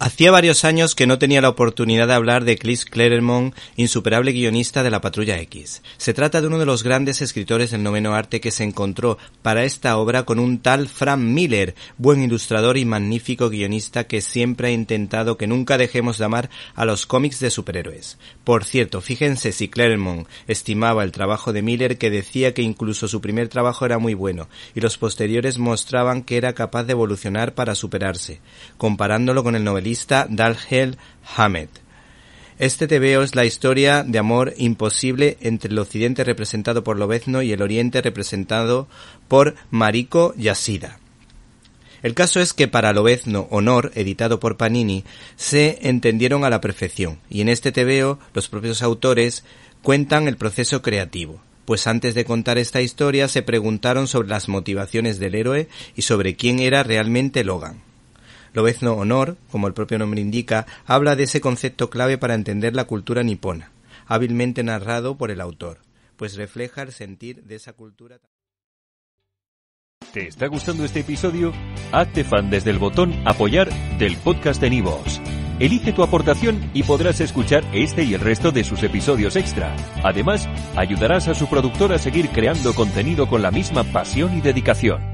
Hacía varios años que no tenía la oportunidad de hablar de Chris Claremont, insuperable guionista de La Patrulla X. Se trata de uno de los grandes escritores del noveno arte que se encontró para esta obra con un tal Frank Miller, buen ilustrador y magnífico guionista que siempre ha intentado que nunca dejemos de amar a los cómics de superhéroes. Por cierto, fíjense si Claremont estimaba el trabajo de Miller que decía que incluso su primer trabajo era muy bueno y los posteriores mostraban que era capaz de evolucionar para superarse, comparándolo con el noveno realista Dalhel Hamed. Este tebeo es la historia de amor imposible entre el occidente representado por Lobezno y el oriente representado por Mariko Yasida. El caso es que para Lobezno Honor, editado por Panini, se entendieron a la perfección, y en este tebeo los propios autores cuentan el proceso creativo, pues antes de contar esta historia se preguntaron sobre las motivaciones del héroe y sobre quién era realmente Logan. Lobezno Honor, como el propio nombre indica, habla de ese concepto clave para entender la cultura nipona, hábilmente narrado por el autor, pues refleja el sentir de esa cultura. ¿Te está gustando este episodio? Hazte fan desde el botón Apoyar del podcast de Nivos. Elige tu aportación y podrás escuchar este y el resto de sus episodios extra. Además, ayudarás a su productor a seguir creando contenido con la misma pasión y dedicación.